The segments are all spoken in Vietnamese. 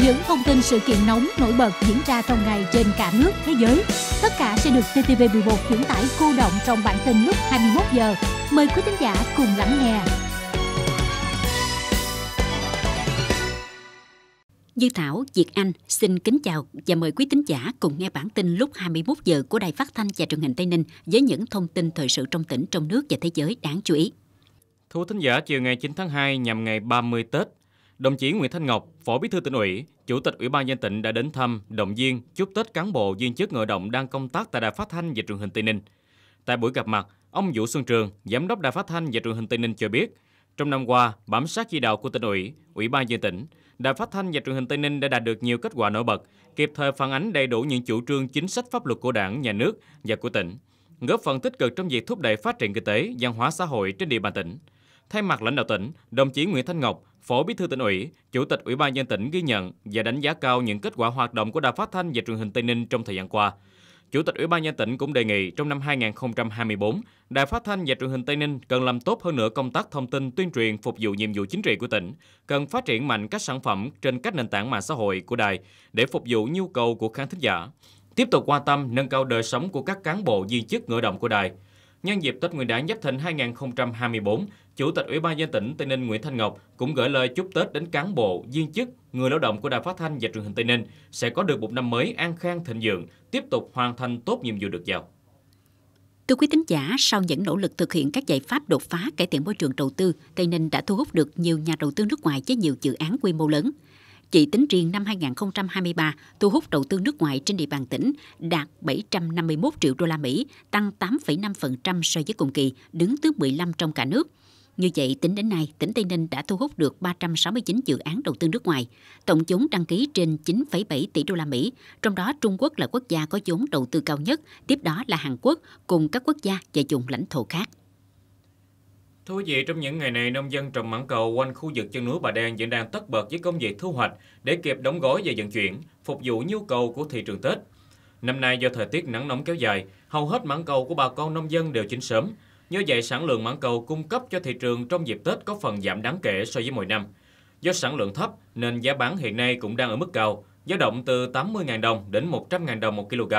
những thông tin sự kiện nóng nổi bật diễn ra trong ngày trên cả nước, thế giới. Tất cả sẽ được VTV11 chuyển tải cô động trong bản tin lúc 21 giờ. Mời quý khán giả cùng lắng nghe. Dư Thảo, Việt Anh xin kính chào và mời quý tín giả cùng nghe bản tin lúc 21 giờ của Đài Phát thanh và Truyền hình Tây Ninh với những thông tin thời sự trong tỉnh, trong nước và thế giới đáng chú ý. Thưa thính giả, chiều ngày 9 tháng 2 nhằm ngày 30 Tết, Đồng chí Nguyễn Thanh Ngọc, Phó Bí thư tỉnh ủy, Chủ tịch Ủy ban dân tỉnh đã đến thăm, động viên, chúc Tết cán bộ viên chức ngựa động đang công tác tại Đài Phát thanh và Truyền hình Tây Ninh. Tại buổi gặp mặt, ông Vũ Xuân Trường, Giám đốc Đài Phát thanh và Truyền hình Tây Ninh cho biết, trong năm qua, bám sát chỉ đạo của tỉnh ủy, Ủy ban dân tỉnh, Đài Phát thanh và Truyền hình Tây Ninh đã đạt được nhiều kết quả nổi bật, kịp thời phản ánh đầy đủ những chủ trương chính sách pháp luật của Đảng, nhà nước và của tỉnh, góp phần tích cực trong việc thúc đẩy phát triển kinh tế, văn hóa xã hội trên địa bàn tỉnh. Thay mặt lãnh đạo tỉnh, đồng chí Nguyễn Thanh Ngọc, Phó Bí thư tỉnh ủy, Chủ tịch Ủy ban nhân tỉnh ghi nhận và đánh giá cao những kết quả hoạt động của Đài Phát thanh và Truyền hình Tây Ninh trong thời gian qua. Chủ tịch Ủy ban nhân tỉnh cũng đề nghị trong năm 2024, Đài Phát thanh và Truyền hình Tây Ninh cần làm tốt hơn nữa công tác thông tin tuyên truyền phục vụ nhiệm vụ chính trị của tỉnh, cần phát triển mạnh các sản phẩm trên các nền tảng mạng xã hội của đài để phục vụ nhu cầu của khán thính giả, tiếp tục quan tâm nâng cao đời sống của các cán bộ viên chức ngựa động của đài Nhân dịp Tết Nguyên đán Giáp thịnh 2024, Chủ tịch Ủy ban dân tỉnh Tây Ninh Nguyễn Thanh Ngọc cũng gửi lời chúc Tết đến cán bộ, viên chức, người lao động của Đài Phát thanh và Truyền hình Tây Ninh sẽ có được một năm mới an khang thịnh vượng, tiếp tục hoàn thành tốt nhiệm vụ được giao. Thưa quý tín giả, sau những nỗ lực thực hiện các giải pháp đột phá cải thiện môi trường đầu tư, Tây Ninh đã thu hút được nhiều nhà đầu tư nước ngoài với nhiều dự án quy mô lớn. Chỉ tính riêng năm 2023, thu hút đầu tư nước ngoài trên địa bàn tỉnh đạt 751 triệu đô la Mỹ, tăng 8,5% so với cùng kỳ, đứng thứ 15 trong cả nước. Như vậy, tính đến nay, tỉnh Tây Ninh đã thu hút được 369 dự án đầu tư nước ngoài, tổng vốn đăng ký trên 9,7 tỷ đô la Mỹ, trong đó Trung Quốc là quốc gia có vốn đầu tư cao nhất, tiếp đó là Hàn Quốc cùng các quốc gia và vùng lãnh thổ khác. Thưa quý vị, trong những ngày này, nông dân trồng mãng cầu quanh khu vực chân núi Bà Đen vẫn đang tất bật với công việc thu hoạch để kịp đóng gói và vận chuyển, phục vụ nhu cầu của thị trường Tết. Năm nay do thời tiết nắng nóng kéo dài, hầu hết mãng cầu của bà con nông dân đều chín sớm. Do vậy, sản lượng mãng cầu cung cấp cho thị trường trong dịp Tết có phần giảm đáng kể so với mọi năm. Do sản lượng thấp nên giá bán hiện nay cũng đang ở mức cao, dao động từ 80.000 đồng đến 100.000 đồng một kg.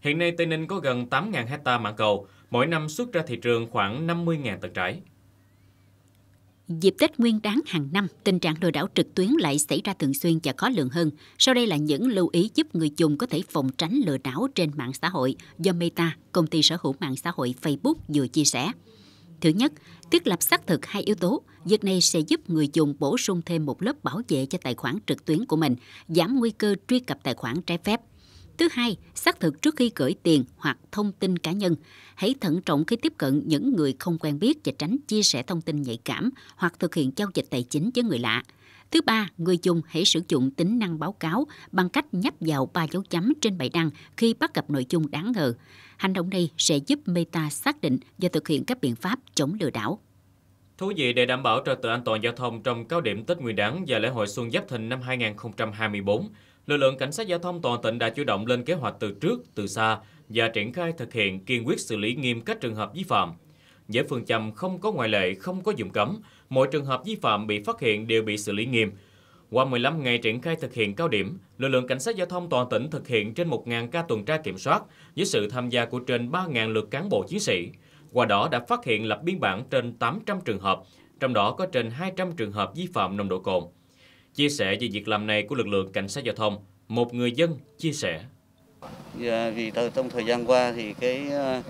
Hiện nay Tây Ninh có gần 8.000 hecta mãng cầu, mỗi năm xuất ra thị trường khoảng 50.000 tấn trái. Dịp Tết Nguyên đáng hàng năm, tình trạng lừa đảo trực tuyến lại xảy ra thường xuyên và khó lường hơn. Sau đây là những lưu ý giúp người dùng có thể phòng tránh lừa đảo trên mạng xã hội do Meta, công ty sở hữu mạng xã hội Facebook vừa chia sẻ. Thứ nhất, thiết lập xác thực hai yếu tố. Việc này sẽ giúp người dùng bổ sung thêm một lớp bảo vệ cho tài khoản trực tuyến của mình, giảm nguy cơ truy cập tài khoản trái phép. Thứ hai, xác thực trước khi gửi tiền hoặc thông tin cá nhân. Hãy thận trọng khi tiếp cận những người không quen biết và tránh chia sẻ thông tin nhạy cảm hoặc thực hiện giao dịch tài chính với người lạ. Thứ ba, người dùng hãy sử dụng tính năng báo cáo bằng cách nhấp vào ba dấu chấm trên bài đăng khi bắt gặp nội dung đáng ngờ. Hành động này sẽ giúp Meta xác định và thực hiện các biện pháp chống lừa đảo. Thú vị để đảm bảo trật tự an toàn giao thông trong cao điểm Tết Nguyên đáng và lễ hội Xuân Giáp Thìn năm 2024, lực lượng cảnh sát giao thông toàn tỉnh đã chủ động lên kế hoạch từ trước, từ xa và triển khai thực hiện kiên quyết xử lý nghiêm các trường hợp vi phạm. Với phương châm không có ngoại lệ, không có dùng cấm, mọi trường hợp vi phạm bị phát hiện đều bị xử lý nghiêm. Qua 15 ngày triển khai thực hiện cao điểm, lực lượng cảnh sát giao thông toàn tỉnh thực hiện trên 1.000 ca tuần tra kiểm soát với sự tham gia của trên 3.000 lượt cán bộ chiến sĩ. Qua đó đã phát hiện lập biên bản trên 800 trường hợp, trong đó có trên 200 trường hợp vi phạm nồng độ cồn. Chia sẻ về việc làm này của lực lượng cảnh sát giao thông, một người dân chia sẻ. Dạ, vì từ trong thời gian qua thì cái ờ,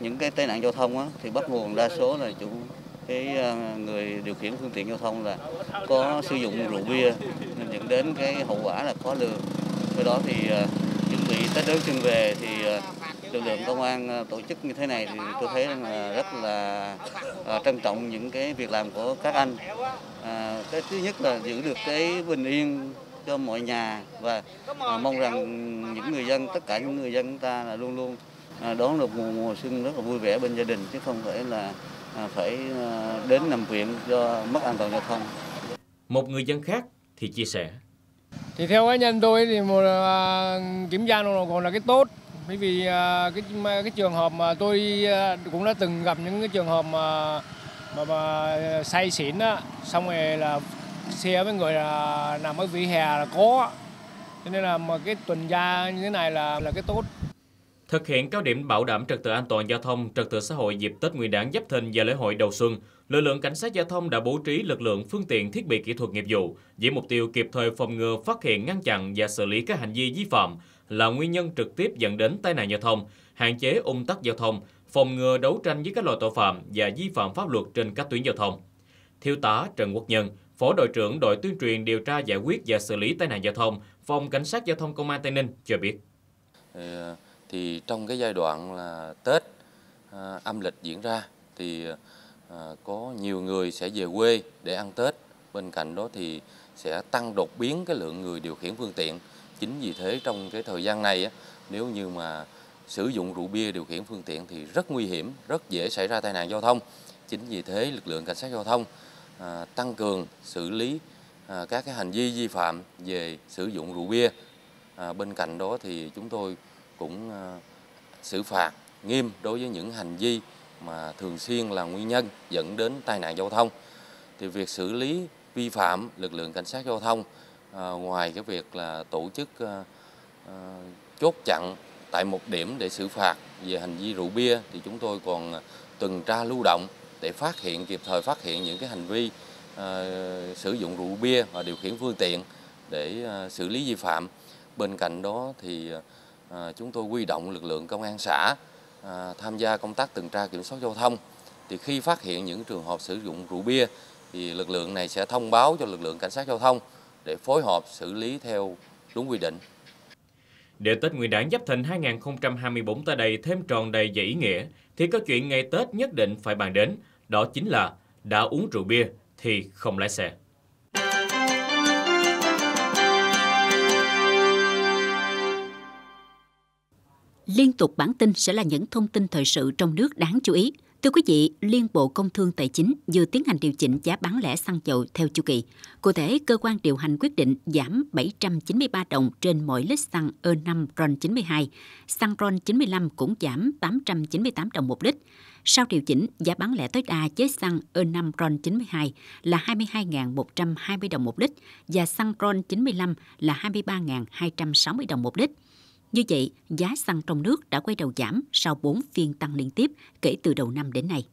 những cái tai nạn giao thông á, thì bắt nguồn đa số là chủ cái ờ, người điều khiển phương tiện giao thông là có sử dụng rượu bia nên dẫn đến cái hậu quả là khó lường. Với đó thì ờ, chuẩn bị Tết đến xuân về thì lực lượng công an tổ chức như thế này thì tôi thấy là rất là trân trọng những cái việc làm của các anh À, cái thứ nhất là giữ được cái bình yên cho mọi nhà và à, mong rằng những người dân tất cả những người dân chúng ta là luôn luôn à, đón được mùa mùa xuân rất là vui vẻ bên gia đình chứ không phải là phải đến nằm viện do mất an toàn giao thông. Một người dân khác thì chia sẻ. Thì theo cá nhân tôi thì một kiểm tra nồng độ cồn là cái tốt bởi vì cái cái trường hợp mà tôi cũng đã từng gặp những cái trường hợp mà mà, mà ờ, say xỉn á xong rồi là xe với người là nằm ở vỉa hè là có cho nên là mà cái tuần tra như thế này là là cái tốt thực hiện cao điểm bảo đảm trật tự an toàn giao thông, trật tự xã hội dịp Tết Nguyên đán Giáp Thìn và lễ hội đầu xuân, lực lượng cảnh sát giao thông đã bố trí lực lượng phương tiện thiết bị kỹ thuật nghiệp vụ với mục tiêu kịp thời phòng ngừa, phát hiện, ngăn chặn và xử lý các hành vi vi phạm là nguyên nhân trực tiếp dẫn đến tai nạn giao thông, hạn chế ung tắc giao thông, phòng ngừa đấu tranh với các loại tội phạm và vi phạm pháp luật trên các tuyến giao thông. Thiếu tá Trần Quốc Nhân, Phó đội trưởng đội tuyên truyền điều tra giải quyết và xử lý tai nạn giao thông, phòng cảnh sát giao thông công an Tây Ninh cho biết. Thì trong cái giai đoạn là Tết à, âm lịch diễn ra thì à, có nhiều người sẽ về quê để ăn Tết. Bên cạnh đó thì sẽ tăng đột biến cái lượng người điều khiển phương tiện. Chính vì thế trong cái thời gian này á, nếu như mà sử dụng rượu bia điều khiển phương tiện thì rất nguy hiểm, rất dễ xảy ra tai nạn giao thông. Chính vì thế lực lượng cảnh sát giao thông à, tăng cường xử lý à, các cái hành vi vi phạm về sử dụng rượu bia. À, bên cạnh đó thì chúng tôi cũng à, xử phạt nghiêm đối với những hành vi mà thường xuyên là nguyên nhân dẫn đến tai nạn giao thông. Thì việc xử lý vi phạm lực lượng cảnh sát giao thông à, ngoài cái việc là tổ chức à, à, chốt chặn tại một điểm để xử phạt về hành vi rượu bia thì chúng tôi còn à, tuần tra lưu động để phát hiện kịp thời phát hiện những cái hành vi uh, sử dụng rượu bia và điều khiển phương tiện để uh, xử lý vi phạm. Bên cạnh đó thì uh, chúng tôi quy động lực lượng công an xã uh, tham gia công tác tuần tra kiểm soát giao thông. Thì khi phát hiện những trường hợp sử dụng rượu bia thì lực lượng này sẽ thông báo cho lực lượng cảnh sát giao thông để phối hợp xử lý theo đúng quy định. Để Tết Nguyên đán Giáp Thìn 2024 tới đây thêm tròn đầy và ý nghĩa, thì có chuyện ngày Tết nhất định phải bàn đến, đó chính là đã uống rượu bia thì không lái xe. Liên tục bản tin sẽ là những thông tin thời sự trong nước đáng chú ý. Thưa quý vị, Liên Bộ Công Thương Tài chính vừa tiến hành điều chỉnh giá bán lẻ xăng dầu theo chu kỳ. Cụ thể, cơ quan điều hành quyết định giảm 793 đồng trên mỗi lít xăng E5 RON92. Xăng RON95 cũng giảm 898 đồng một lít. Sau điều chỉnh, giá bán lẻ tối đa chế xăng E5 RON92 là 22.120 đồng một lít và xăng RON95 là 23.260 đồng một lít. Như vậy, giá xăng trong nước đã quay đầu giảm sau 4 phiên tăng liên tiếp kể từ đầu năm đến nay.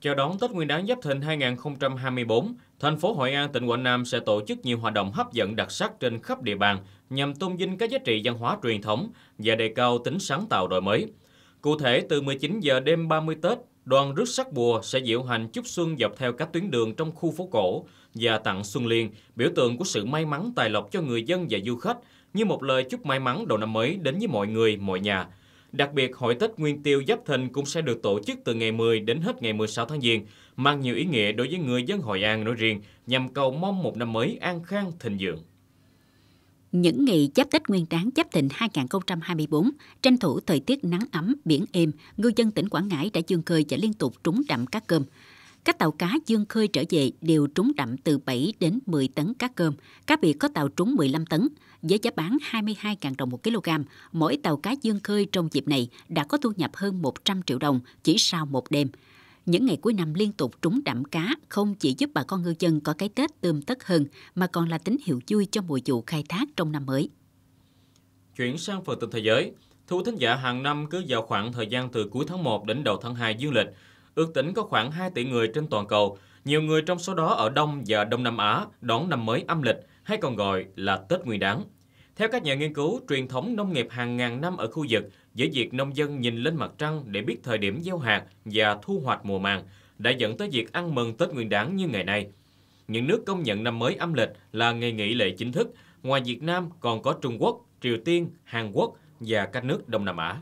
Chào đón Tết Nguyên đán Giáp Thìn 2024, thành phố Hội An, tỉnh Quảng Nam sẽ tổ chức nhiều hoạt động hấp dẫn đặc sắc trên khắp địa bàn nhằm tôn vinh các giá trị văn hóa truyền thống và đề cao tính sáng tạo đổi mới. Cụ thể, từ 19 giờ đêm 30 Tết, đoàn rước sắc bùa sẽ diễu hành chúc xuân dọc theo các tuyến đường trong khu phố cổ và tặng xuân liên, biểu tượng của sự may mắn tài lộc cho người dân và du khách – như một lời chúc may mắn đầu năm mới đến với mọi người, mọi nhà. Đặc biệt, hội Tết Nguyên Tiêu Giáp thình cũng sẽ được tổ chức từ ngày 10 đến hết ngày 16 tháng Giêng, mang nhiều ý nghĩa đối với người dân Hội An nói riêng, nhằm cầu mong một năm mới an khang thịnh vượng. Những ngày giáp Tết Nguyên đáng giáp thình 2024, tranh thủ thời tiết nắng ấm, biển êm, ngư dân tỉnh Quảng Ngãi đã dương khơi và liên tục trúng đậm cá cơm. Các tàu cá dương khơi trở về đều trúng đậm từ 7 đến 10 tấn cá cơm, cá biệt có tàu trúng 15 tấn, với giá bán 22.000 đồng một kg. Mỗi tàu cá dương khơi trong dịp này đã có thu nhập hơn 100 triệu đồng chỉ sau một đêm. Những ngày cuối năm liên tục trúng đậm cá không chỉ giúp bà con ngư dân có cái Tết tươm tất hơn mà còn là tín hiệu vui cho mùa vụ khai thác trong năm mới. Chuyển sang phần tin thế giới, thu thính giả hàng năm cứ vào khoảng thời gian từ cuối tháng 1 đến đầu tháng 2 dương lịch – ước tính có khoảng 2 tỷ người trên toàn cầu, nhiều người trong số đó ở Đông và Đông Nam Á đón năm mới âm lịch hay còn gọi là Tết Nguyên đán. Theo các nhà nghiên cứu, truyền thống nông nghiệp hàng ngàn năm ở khu vực với việc nông dân nhìn lên mặt trăng để biết thời điểm gieo hạt và thu hoạch mùa màng đã dẫn tới việc ăn mừng Tết Nguyên đán như ngày nay. Những nước công nhận năm mới âm lịch là ngày nghỉ lễ chính thức, ngoài Việt Nam còn có Trung Quốc, Triều Tiên, Hàn Quốc và các nước Đông Nam Á.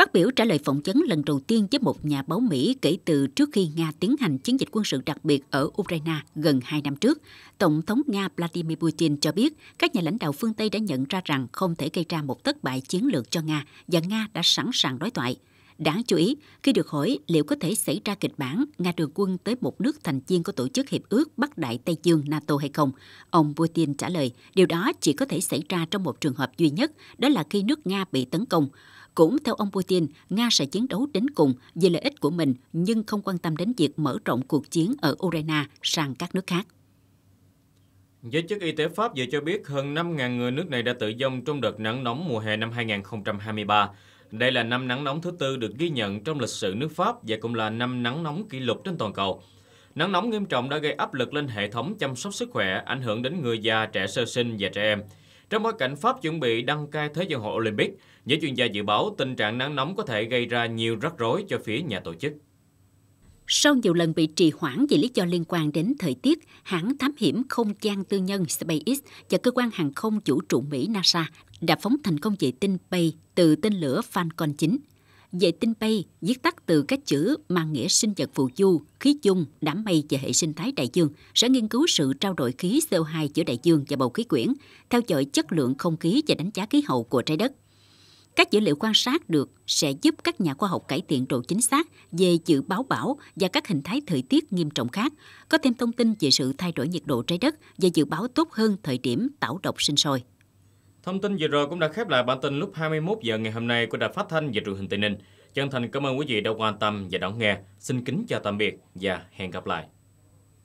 Phát biểu trả lời phỏng vấn lần đầu tiên với một nhà báo Mỹ kể từ trước khi Nga tiến hành chiến dịch quân sự đặc biệt ở Ukraine gần hai năm trước, Tổng thống Nga Vladimir Putin cho biết các nhà lãnh đạo phương Tây đã nhận ra rằng không thể gây ra một thất bại chiến lược cho Nga và Nga đã sẵn sàng đối thoại. Đáng chú ý, khi được hỏi liệu có thể xảy ra kịch bản Nga đường quân tới một nước thành viên của Tổ chức Hiệp ước Bắc Đại Tây Dương NATO hay không, ông Putin trả lời điều đó chỉ có thể xảy ra trong một trường hợp duy nhất, đó là khi nước Nga bị tấn công. Cũng theo ông Putin, Nga sẽ chiến đấu đến cùng vì lợi ích của mình nhưng không quan tâm đến việc mở rộng cuộc chiến ở Ukraine sang các nước khác. Giới chức y tế Pháp vừa cho biết hơn 5.000 người nước này đã tử vong trong đợt nắng nóng mùa hè năm 2023. Đây là năm nắng nóng thứ tư được ghi nhận trong lịch sử nước Pháp và cũng là năm nắng nóng kỷ lục trên toàn cầu. Nắng nóng nghiêm trọng đã gây áp lực lên hệ thống chăm sóc sức khỏe, ảnh hưởng đến người già, trẻ sơ sinh và trẻ em. Trong bối cảnh Pháp chuẩn bị đăng cai Thế vận hội Olympic, giới chuyên gia dự báo tình trạng nắng nóng có thể gây ra nhiều rắc rối cho phía nhà tổ chức. Sau nhiều lần bị trì hoãn vì lý do liên quan đến thời tiết, hãng thám hiểm không gian tư nhân SpaceX và cơ quan hàng không chủ trụ Mỹ NASA đã phóng thành công vệ tinh Bay từ tên lửa Falcon 9. Vệ tinh bay viết tắt từ các chữ mang nghĩa sinh vật phù du, khí chung, đám mây và hệ sinh thái đại dương sẽ nghiên cứu sự trao đổi khí CO2 giữa đại dương và bầu khí quyển, theo dõi chất lượng không khí và đánh giá khí hậu của trái đất. Các dữ liệu quan sát được sẽ giúp các nhà khoa học cải thiện độ chính xác về dự báo bão và các hình thái thời tiết nghiêm trọng khác, có thêm thông tin về sự thay đổi nhiệt độ trái đất và dự báo tốt hơn thời điểm tảo độc sinh sôi. Thông tin vừa rồi cũng đã khép lại bản tin lúc 21 giờ ngày hôm nay của Đài Phát thanh và Truyền hình Tây Ninh. Chân thành cảm ơn quý vị đã quan tâm và đón nghe. Xin kính chào tạm biệt và hẹn gặp lại.